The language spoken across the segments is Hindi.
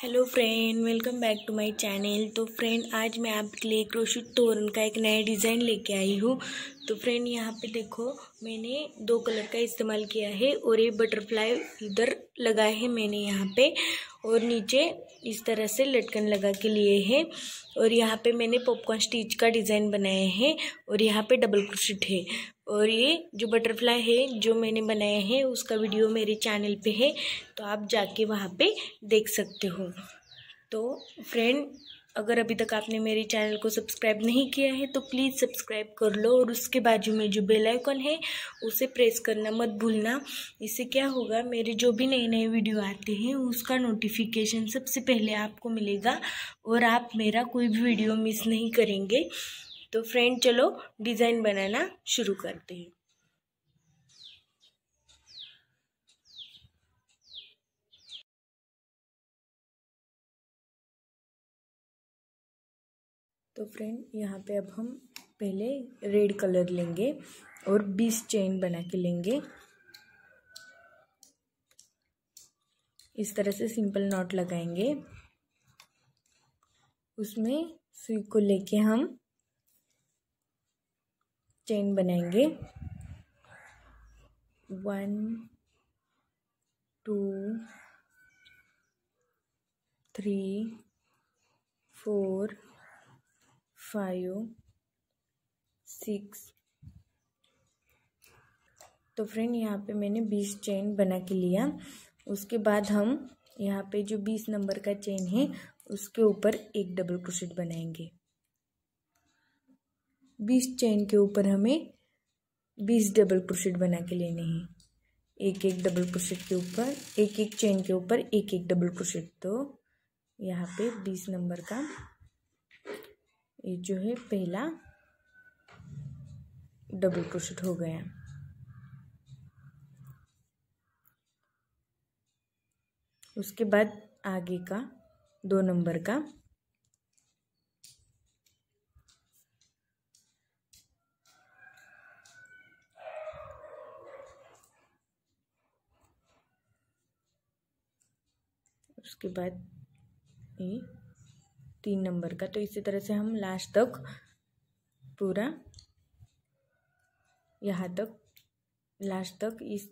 hello friend welcome back to my channel तो फ्रेंड आज मैं आपके लिए क्रोशिट तोरण का एक नया डिज़ाइन लेके आई हूँ तो फ्रेंड यहाँ पे देखो मैंने दो कलर का इस्तेमाल किया है और ये बटरफ्लाई इधर लगाए हैं मैंने यहाँ पे और नीचे इस तरह से लटकन लगा के लिए है और यहाँ पे मैंने पॉपकॉर्न स्टिच का डिज़ाइन बनाया है और यहाँ पे डबल क्रोशिट है और ये जो बटरफ्लाई है जो मैंने बनाया है उसका वीडियो मेरे चैनल पे है तो आप जाके वहाँ पे देख सकते हो तो फ्रेंड अगर अभी तक आपने मेरे चैनल को सब्सक्राइब नहीं किया है तो प्लीज़ सब्सक्राइब कर लो और उसके बाजू में जो बेल आइकन है उसे प्रेस करना मत भूलना इससे क्या होगा मेरे जो भी नए नए वीडियो आते हैं उसका नोटिफिकेशन सबसे पहले आपको मिलेगा और आप मेरा कोई भी वीडियो मिस नहीं करेंगे तो फ्रेंड चलो डिज़ाइन बनाना शुरू करते हैं तो फ्रेंड यहाँ पे अब हम पहले रेड कलर लेंगे और बीस चेन बना के लेंगे इस तरह से सिंपल नॉट लगाएंगे उसमें सुई को लेके हम चेन बनाएंगे one two three four five six तो फ्रेंड यहाँ पे मैंने बीस चेन बना के लिया उसके बाद हम यहाँ पे जो बीस नंबर का चेन है उसके ऊपर एक डबल क्रोशेट बनाएंगे बीस चेन के ऊपर हमें बीस डबल क्रोशेट बना के लेने हैं एक एक डबल क्रोशेट के ऊपर एक एक चेन के ऊपर एक एक डबल क्रोशेट तो यहाँ पे बीस नंबर का ये जो है पहला डबल क्रोशेट हो गया उसके बाद आगे का दो नंबर का उसके बाद ये तीन नंबर का तो इसी तरह से हम लास्ट तक पूरा यहाँ तक लास्ट तक इस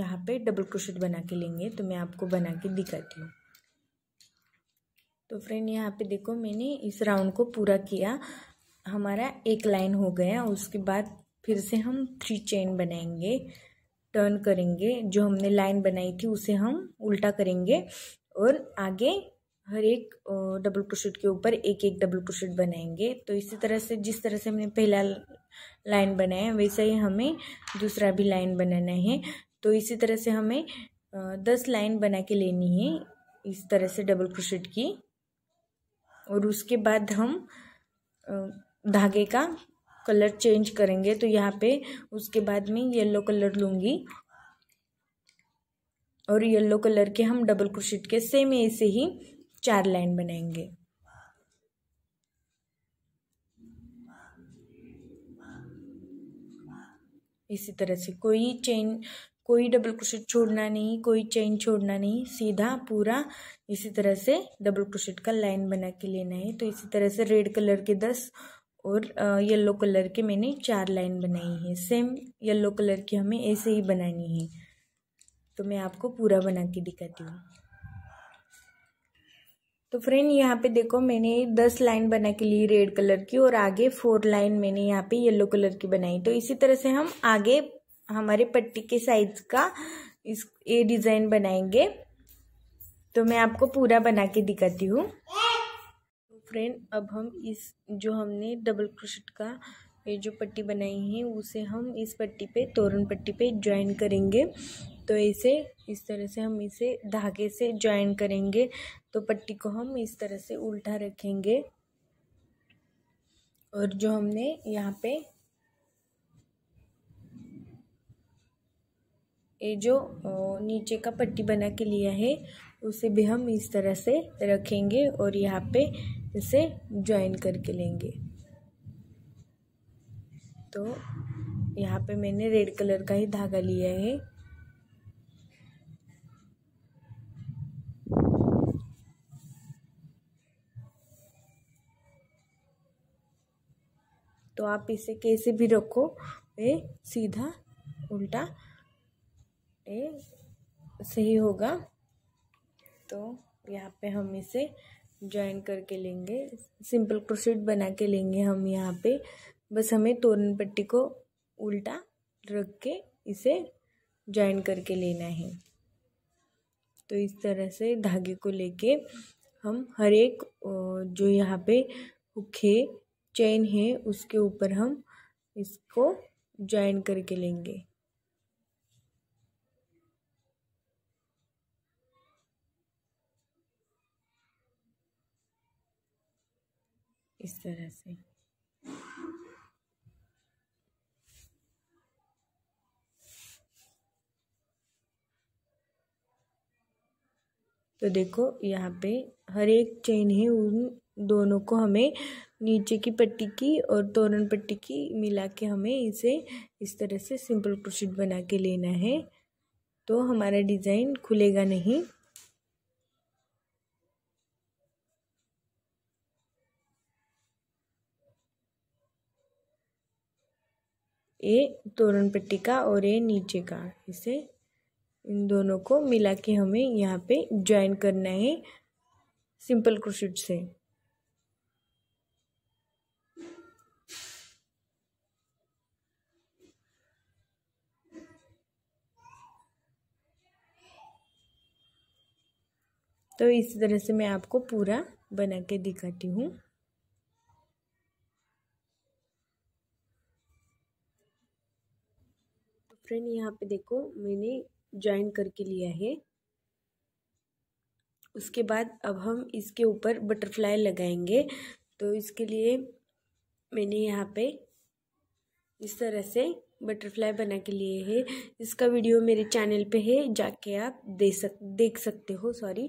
यहाँ पे डबल क्रोशेट बना के लेंगे तो मैं आपको बना के दिखाती हूँ तो फ्रेंड यहाँ पे देखो मैंने इस राउंड को पूरा किया हमारा एक लाइन हो गया उसके बाद फिर से हम थ्री चेन बनाएंगे टर्न करेंगे जो हमने लाइन बनाई थी उसे हम उल्टा करेंगे और आगे हर एक डबल क्रोशेट के ऊपर एक एक डबल क्रोशेट बनाएंगे तो इसी तरह से जिस तरह से हमने पहला लाइन बनाया है वैसे ही हमें दूसरा भी लाइन बनाना है तो इसी तरह से हमें दस लाइन बना के लेनी है इस तरह से डबल क्रोशेट की और उसके बाद हम धागे का कलर चेंज करेंगे तो यहाँ पे उसके बाद में येलो कलर लूँगी और येलो कलर के हम डबल क्रोशिट के सेम ऐसे ही चार लाइन बनाएंगे इसी तरह से कोई चेन कोई डबल क्रोशिट छोड़ना नहीं कोई चेन छोड़ना नहीं सीधा पूरा इसी तरह से डबल क्रोशिट का लाइन बना के लेना है तो इसी तरह से रेड कलर के दस और येलो कलर के मैंने चार लाइन बनाई है सेम येलो कलर की हमें ऐसे ही बनानी है तो मैं आपको पूरा बना के दिखाती हूँ तो फ्रेंड यहाँ पे देखो मैंने दस लाइन बना के लिए रेड कलर की और आगे फोर लाइन मैंने यहाँ पे येलो कलर की बनाई तो इसी तरह से हम आगे हमारे पट्टी के साइज का इस ये डिज़ाइन बनाएंगे तो मैं आपको पूरा बना के दिखाती हूँ तो फ्रेंड अब हम इस जो हमने डबल क्रोशेट का ये जो पट्टी बनाई है उसे हम इस पट्टी पे तोरण पट्टी पे ज्वाइन करेंगे तो इसे इस तरह से हम इसे धागे से ज्वाइन करेंगे तो पट्टी को हम इस तरह से उल्टा रखेंगे और जो हमने यहाँ पे ये जो नीचे का पट्टी बना के लिया है उसे भी हम इस तरह से रखेंगे और यहाँ पे इसे ज्वाइन करके लेंगे तो यहाँ पे मैंने रेड कलर का ही धागा लिया है तो आप इसे कैसे भी रखो ये सीधा उल्टा ये सही होगा तो यहाँ पे हम इसे ज्वाइन करके लेंगे सिंपल क्रोसेट बना के लेंगे हम यहाँ पे बस हमें तोरण पट्टी को उल्टा रख के इसे ज्वाइन करके लेना है तो इस तरह से धागे को लेके हम हर एक जो यहाँ पे है चेन है उसके ऊपर हम इसको ज्वाइन करके लेंगे इस तरह से तो देखो यहाँ पे हर एक चेन है उन दोनों को हमें नीचे की पट्टी की और तोरण पट्टी की मिला के हमें इसे इस तरह से सिंपल क्रोशिट बना के लेना है तो हमारा डिज़ाइन खुलेगा नहीं ये तोरण पट्टी का और ये नीचे का इसे इन दोनों को मिला के हमें यहाँ पे ज्वाइन करना है सिंपल क्रोशिट से तो इस तरह से मैं आपको पूरा बना के दिखाती हूँ फ्रेंड तो यहाँ पे देखो मैंने ज्वाइन करके लिया है उसके बाद अब हम इसके ऊपर बटरफ्लाई लगाएंगे तो इसके लिए मैंने यहाँ पे इस तरह से बटरफ्लाई बना के लिए है इसका वीडियो मेरे चैनल पे है जाके आप दे सक देख सकते हो सॉरी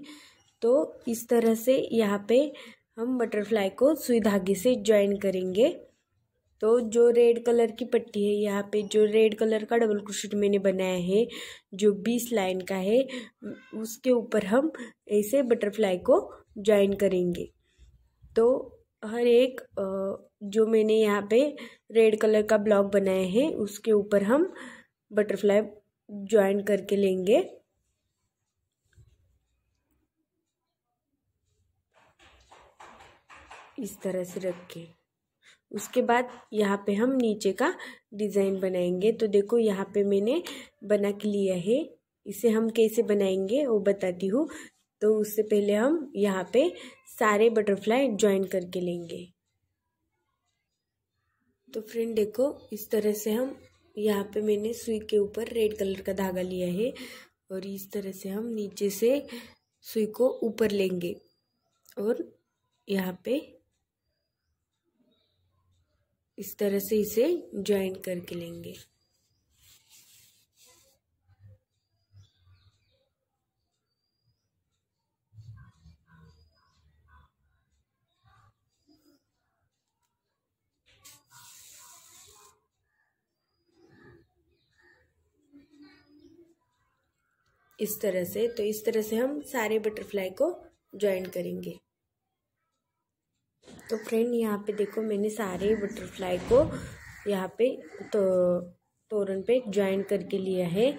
तो इस तरह से यहाँ पे हम बटरफ्लाई को सुई धागे से ज्वाइन करेंगे तो जो रेड कलर की पट्टी है यहाँ पे जो रेड कलर का डबल क्रोशेट मैंने बनाया है जो बीस लाइन का है उसके ऊपर हम ऐसे बटरफ्लाई को ज्वाइन करेंगे तो हर एक जो मैंने यहाँ पे रेड कलर का ब्लॉक बनाया है उसके ऊपर हम बटरफ्लाई ज्वाइन करके लेंगे इस तरह से रखें उसके बाद यहाँ पे हम नीचे का डिज़ाइन बनाएंगे तो देखो यहाँ पे मैंने बना के लिया है इसे हम कैसे बनाएंगे वो बताती हूँ तो उससे पहले हम यहाँ पे सारे बटरफ्लाई ज्वाइन करके लेंगे तो फ्रेंड देखो इस तरह से हम यहाँ पे मैंने सुई के ऊपर रेड कलर का धागा लिया है और इस तरह से हम नीचे से सुई को ऊपर लेंगे और यहाँ पे इस तरह से इसे ज्वाइन करके लेंगे इस तरह से तो इस तरह से हम सारे बटरफ्लाई को ज्वाइन करेंगे तो फ्रेंड यहाँ पे देखो मैंने सारे बटरफ्लाई को यहाँ पे तो तोरण पे ज्वाइन करके लिया है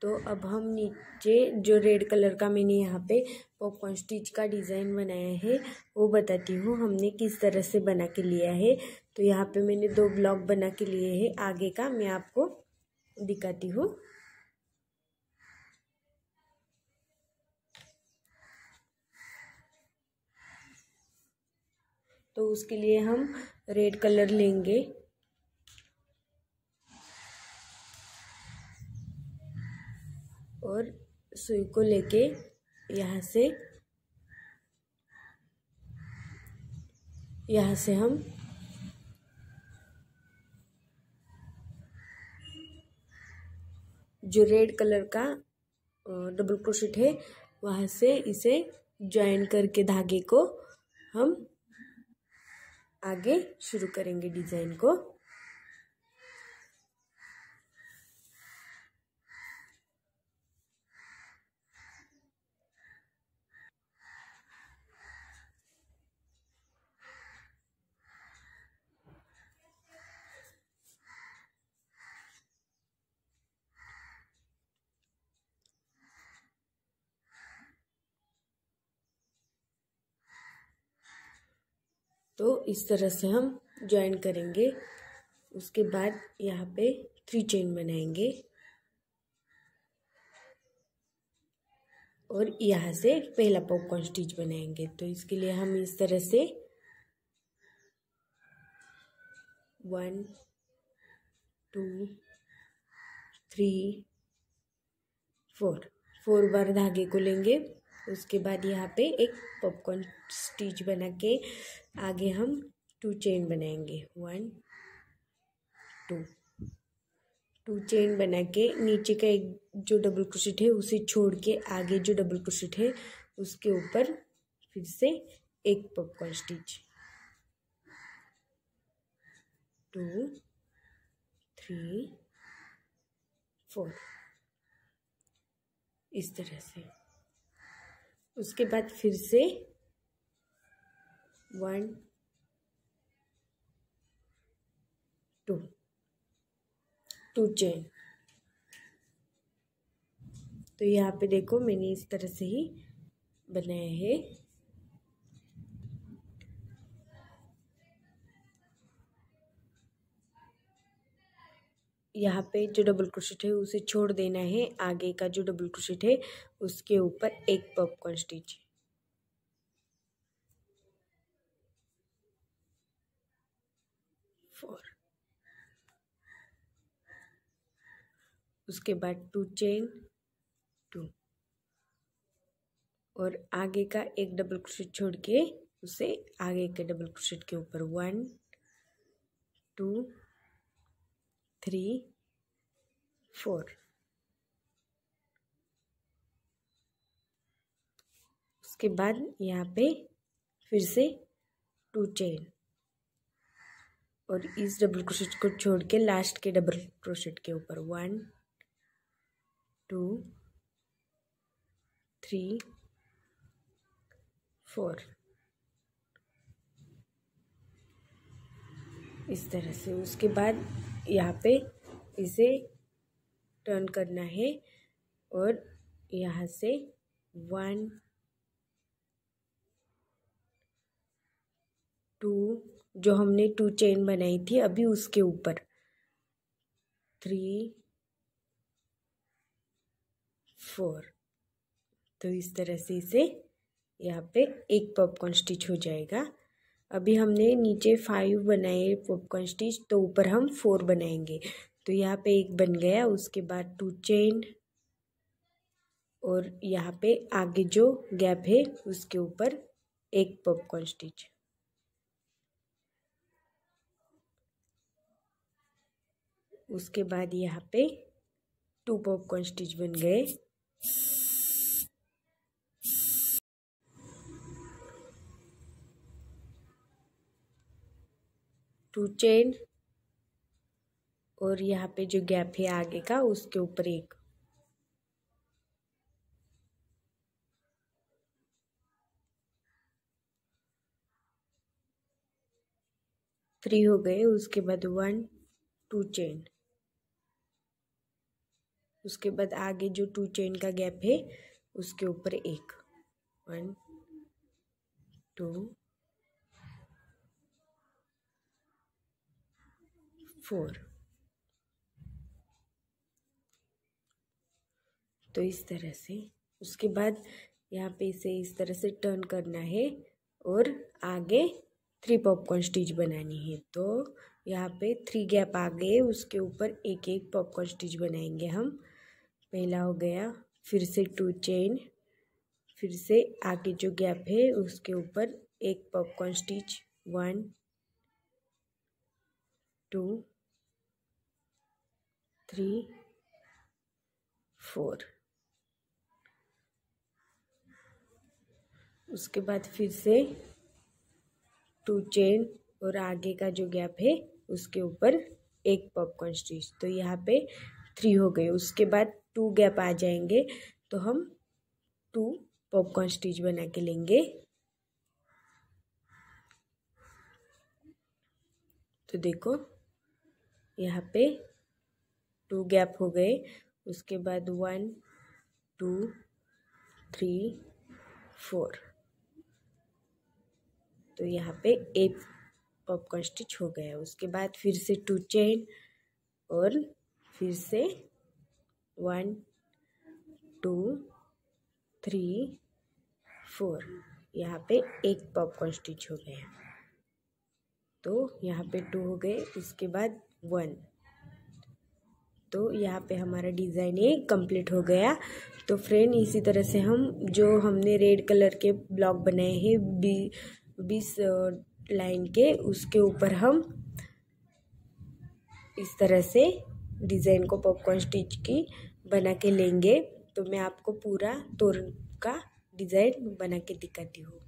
तो अब हम नीचे जो रेड कलर का मैंने यहाँ पे पॉपकॉर्न स्टिच का डिज़ाइन बनाया है वो बताती हूँ हमने किस तरह से बना के लिया है तो यहाँ पे मैंने दो ब्लॉक बना के लिए है आगे का मैं आपको दिखाती हूँ तो उसके लिए हम रेड कलर लेंगे और सुई को लेके यहाँ से यहाँ से हम जो रेड कलर का डबल क्रोशिट है वहाँ से इसे ज्वाइन करके धागे को हम आगे शुरू करेंगे डिज़ाइन को तो इस तरह से हम ज्वाइन करेंगे उसके बाद यहाँ पे थ्री चेन बनाएंगे और यहाँ से पहला पॉपकॉर्न स्टिच बनाएंगे तो इसके लिए हम इस तरह से one two three four four बार धागे को लेंगे उसके बाद यहाँ पे एक पॉपकॉर्न स्टिच बना के आगे हम टू चेन बनाएंगे वन टू टू चेन बना के नीचे का एक जो डबल क्रोशेट है उसे छोड़ के आगे जो डबल क्रोशिट है उसके ऊपर फिर से एक popcorn stitch two three four इस तरह से उसके बाद फिर से वन टू टू चेन तो यहाँ पे देखो मैंने इस तरह से ही बनाया है यहाँ पे जो डबल क्रोशेट है उसे छोड़ देना है आगे का जो डबल क्रोशेट है उसके ऊपर एक पॉपकॉर्न स्टिच फोर उसके बाद टू चेन टू और आगे का एक डबल क्रोशेट छोड़ के उसे आगे के डबल क्रोशेट के ऊपर वन टू थ्री फोर उसके बाद यहाँ पे फिर से टू चेन और इस डबल क्रोशेट को छोड़ के लास्ट के डबल क्रोशेट के ऊपर वन टू थ्री फोर इस तरह से उसके बाद यहाँ पे इसे टर्न करना है और यहाँ से वन टू जो हमने टू चेन बनाई थी अभी उसके ऊपर थ्री फोर तो इस तरह से इसे यहाँ पे एक पॉपकॉर्न स्टिच हो जाएगा अभी हमने नीचे फाइव बनाए पॉपकॉर्न स्टिच तो ऊपर हम फोर बनाएंगे तो यहाँ पे एक बन गया उसके बाद टू चेन और यहाँ पे आगे जो गैप है उसके ऊपर एक पॉपकॉर्न स्टिच उसके बाद यहाँ पे टू पॉपकॉर्न स्टिच बन गए टू चेन और यहाँ पे जो गैप है आगे का उसके ऊपर एक थ्री हो गए उसके बाद वन टू चेन उसके बाद आगे जो टू चेन का गैप है उसके ऊपर एक वन टू फोर तो इस तरह से उसके बाद यहाँ पे इसे इस तरह से टर्न करना है और आगे थ्री पॉपकॉर्न स्टिच बनानी है तो यहाँ पे थ्री गैप आ गए उसके ऊपर एक एक पॉपकॉर्न स्टिच बनाएंगे हम पहला हो गया फिर से टू चेन फिर से आगे जो गैप है उसके ऊपर एक popcorn stitch one two three four उसके बाद फिर से टू चेन और आगे का जो गैप है उसके ऊपर एक पॉपकॉर्न स्टिच तो यहाँ पे थ्री हो गए उसके बाद टू गैप आ जाएंगे तो हम टू पॉपकॉर्न स्टिच बना के लेंगे तो देखो यहाँ पे टू गैप हो गए उसके बाद वन टू थ्री फोर तो यहाँ पे एक पॉपकॉर्न स्टिच हो गया उसके बाद फिर से टू चेन और फिर से वन टू थ्री फोर यहाँ पे एक पॉपकॉर्न स्टिच हो गया तो यहाँ पे टू हो गए उसके बाद वन तो यहाँ पे हमारा डिज़ाइन ये कंप्लीट हो गया तो फ्रेंड इसी तरह से हम जो हमने रेड कलर के ब्लॉक बनाए हैं बी बीस लाइन के उसके ऊपर हम इस तरह से डिज़ाइन को पॉपकॉर्न स्टिच की बना के लेंगे तो मैं आपको पूरा तोरण का डिज़ाइन बना के दिखाती हूँ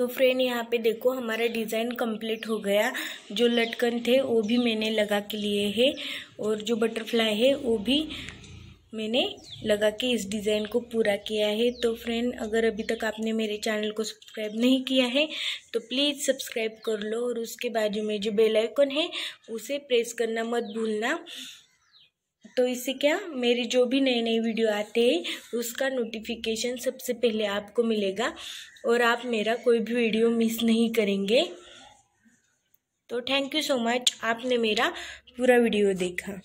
तो फ्रेंड यहाँ पे देखो हमारा डिज़ाइन कंप्लीट हो गया जो लटकन थे वो भी मैंने लगा के लिए है और जो बटरफ्लाई है वो भी मैंने लगा के इस डिज़ाइन को पूरा किया है तो फ्रेंड अगर अभी तक आपने मेरे चैनल को सब्सक्राइब नहीं किया है तो प्लीज़ सब्सक्राइब कर लो और उसके बाजू में जो बेल आइकन है उसे प्रेस करना मत भूलना तो इससे क्या मेरी जो भी नई नई वीडियो आते हैं उसका नोटिफिकेशन सबसे पहले आपको मिलेगा और आप मेरा कोई भी वीडियो मिस नहीं करेंगे तो थैंक यू सो मच आपने मेरा पूरा वीडियो देखा